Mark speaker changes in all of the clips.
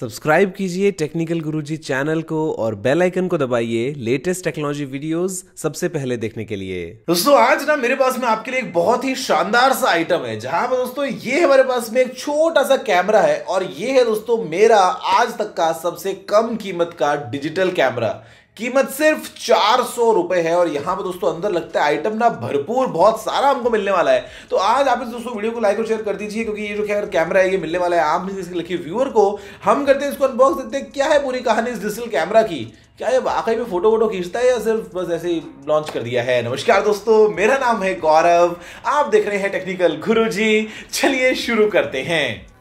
Speaker 1: subscribe कीजिए technical गुरुजी channel को और बेल आइकन को दबाइए लेटेस्ट टेक्नोलॉजी वीडियोस सबसे पहले देखने के लिए दोस्तों आज ना मेरे पास में आपके लिए एक बहुत ही शानदार सा आइटम है जहां पर दोस्तों ये हमारे पास में एक छोटा सा कैमरा है और ये है दोस्तों मेरा आज तक का सबसे कम कीमत का डिजिटल कैमरा कीमत सिर्फ चार सौ रुपए है और यहाँ पर दोस्तों अंदर लगता है आइटम ना भरपूर बहुत सारा हमको मिलने वाला है तो आज आप इस दोस्तों वीडियो को लाइक और शेयर कर दीजिए क्योंकि ये जो खैर कैमरा है ये मिलने वाला है आप इसके लकी व्यूअर को हम करते हैं इसको अनबॉक्स देते हैं क्या है पूरी कहानी इस डिजिटल कैमरा की क्या ये वाकई में फोटो वोटो खींचता है या सिर्फ बस ऐसे ही लॉन्च कर दिया है नमस्कार दोस्तों मेरा नाम है गौरव आप देख रहे हैं टेक्निकल गुरु चलिए शुरू करते हैं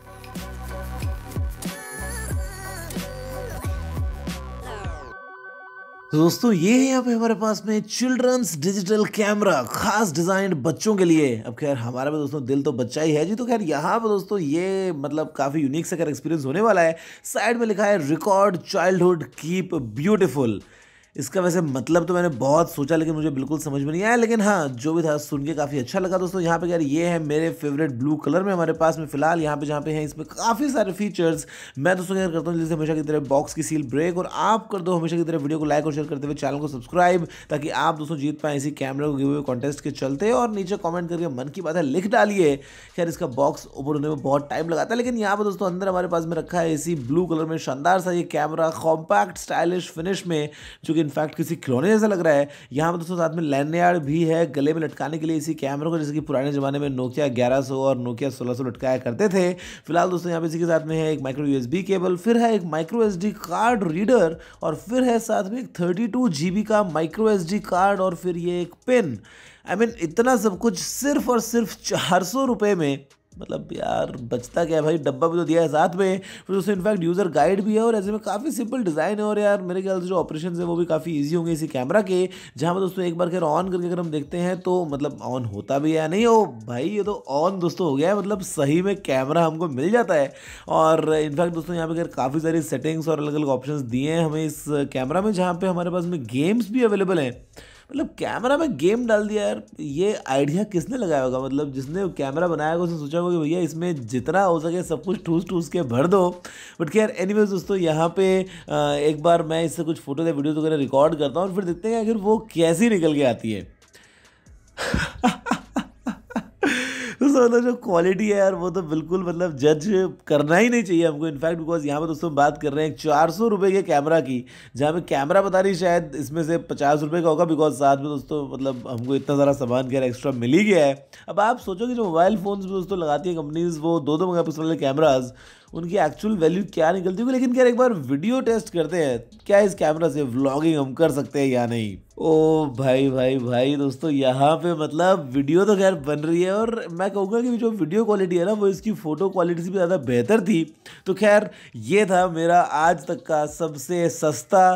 Speaker 1: तो दोस्तों ये है यहाँ पे हमारे पास में चिल्ड्रंस डिजिटल कैमरा खास डिजाइन बच्चों के लिए अब खैर हमारा भी दोस्तों दिल तो बच्चा ही है जी तो खैर यहाँ पे दोस्तों ये मतलब काफ़ी यूनिक से अगर एक्सपीरियंस होने वाला है साइड में लिखा है रिकॉर्ड चाइल्डहुड कीप ब्यूटिफुल इसका वैसे मतलब तो मैंने बहुत सोचा लेकिन मुझे बिल्कुल समझ में नहीं आया लेकिन हाँ जो भी था सुन के काफ़ी अच्छा लगा दोस्तों यहाँ पे यार ये है मेरे फेवरेट ब्लू कलर में हमारे पास में फिलहाल यहाँ पे जहाँ पे है इसमें काफ़ी सारे फीचर्स मैं दोस्तों यार करता हूँ जैसे हमेशा की तरह बॉक्स की सील ब्रेक और आप कर दो हमेशा की तरह वीडियो को लाइक और शेयर करते हुए चैनल को सब्सक्राइब ताकि आप दोस्तों जीत पाएँ इसी कैमरे को गिवे कॉन्टेस्ट के चलते और नीचे कॉमेंट करके मन की बात है लिख डालिए खैर इसका बॉक्स ओपन होने में बहुत टाइम लगाता है लेकिन यहाँ पर दोस्तों अंदर हमारे पास में रखा है इसी ब्लू कलर में शानदार सा ये कैमरा कॉम्पैक्ट स्टाइलिश फिनिश में जो कि इनफैक्ट किसी खिलौने जैसा लग रहा है यहाँ पर दोस्तों साथ में लैंडयार्ड भी है गले में लटकाने के लिए इसी कैमरों को जैसे कि पुराने ज़माने में नोकिया ग्यारह और नोकिया सोलह लटकाया करते थे फिलहाल दोस्तों यहाँ पे इसी के साथ में है एक माइक्रो यूएसबी केबल फिर है एक माइक्रो एस कार्ड रीडर और फिर है साथ में एक थर्टी का माइक्रो एस कार्ड और फिर ये एक pen I I mean mean, इतना सब कुछ सिर्फ और सिर्फ चार सौ में मतलब यार बचता क्या है भाई डब्बा भी तो दिया है साथ में फिर उसमें इनफैक्ट यूज़र गाइड भी है और ऐसे में काफ़ी सिंपल डिज़ाइन है और यार मेरे ख्याल से जो ऑपरेशन है वो भी काफ़ी ईजी होंगे इसी कैमरा के जहाँ पर दोस्तों एक बार खैर ऑन करके अगर हम देखते हैं तो मतलब ऑन होता भी है नहीं हो भाई ये तो ऑन दोस्तों हो गया है मतलब सही में कैमरा हमको मिल जाता है और इनफैक्ट दोस्तों यहाँ पर अगर काफ़ी सारी सेटिंग्स और अलग अलग ऑप्शन दिए हैं हमें इस कैमरा में जहाँ पर हमारे पास में गेम्स भी अवेलेबल हैं मतलब कैमरा में गेम डाल दिया यार ये आइडिया किसने लगाया होगा मतलब जिसने कैमरा बनाया होगा उसने सोचा होगा कि भैया इसमें जितना हो सके सब कुछ ठूस ठूस के भर दो बट क्या यार वेज दोस्तों यहाँ पे एक बार मैं इससे कुछ फोटो या वीडियो वगैरह रिकॉर्ड करता हूँ और फिर देखते हैं आखिर वो कैसी निकल के आती है उसमें मतलब जो क्वालिटी है यार वो तो बिल्कुल मतलब जज करना ही नहीं चाहिए हमको इनफैक्ट बिकॉज यहाँ पर दोस्तों बात कर रहे हैं चार सौ रुपये के कैमरा की जहाँ पे कैमरा बता रही शायद इसमें से पचास रुपये का होगा बिकॉज साथ में दोस्तों मतलब हमको इतना सारा सामान क्या एक्स्ट्रा मिल ही गया है अब आप सोचो कि जो मोबाइल फ़ोन दोस्तों लगाती है कंपनीज़ वो दो दो मेगा पिक्सल वाले कैमराज उनकी एक्चुअल वैल्यू क्या निकलती होगी लेकिन यार एक बार वीडियो टेस्ट करते हैं क्या इस कैमरा से व्लॉगिंग हम कर सकते हैं या नहीं ओ भाई भाई भाई दोस्तों यहाँ पे मतलब वीडियो तो खैर बन रही है और मैं कहूँगा कि जो वीडियो क्वालिटी है ना वो इसकी फ़ोटो क्वालिटी से भी ज़्यादा बेहतर थी तो खैर ये था मेरा आज तक का सबसे सस्ता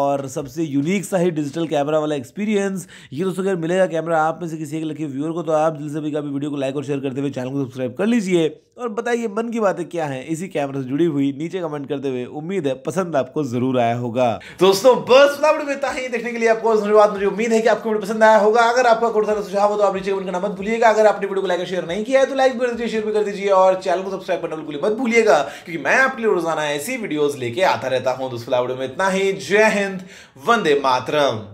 Speaker 1: और सबसे यूनिक सा ही डिजिटल कैमरा वाला एक्सपीरियंस ये दोस्तों अगर मिलेगा कैमरा आप में से किसी एक लगे व्यूअर को तो आप दिल से भी कभी वीडियो को लाइक और शेयर करते हुए चैनल को सब्सक्राइब कर लीजिए और बताइए मन की बातें क्या है इसी सी कैमरा से जुड़ी हुई नीचे कमेंट करते हुए उम्मीद है पसंद आपको जरूर आया होगा दोस्तों बस इतना ही देखने के लिए आपको धन्यवाद मुझे उम्मीद है कि आपको पसंद आया होगा अगर आपका कोई सारा सुझाव हो तो आप नीचे कमेंट करना मत भूलिएगा अगर आपने वीडियो को लाइक शेयर नहीं किया है तो लाइक भी कर दीजिए शेयर भी कर दीजिए और चैनल को सब्सक्राइब करना बिल्कुल मत भूलिएगा क्योंकि मैं आपके लिए रोजाना ऐसी वीडियोस लेके आता रहता हूँ दोस्तों में इतना ही जय हिंद वंदे मातरम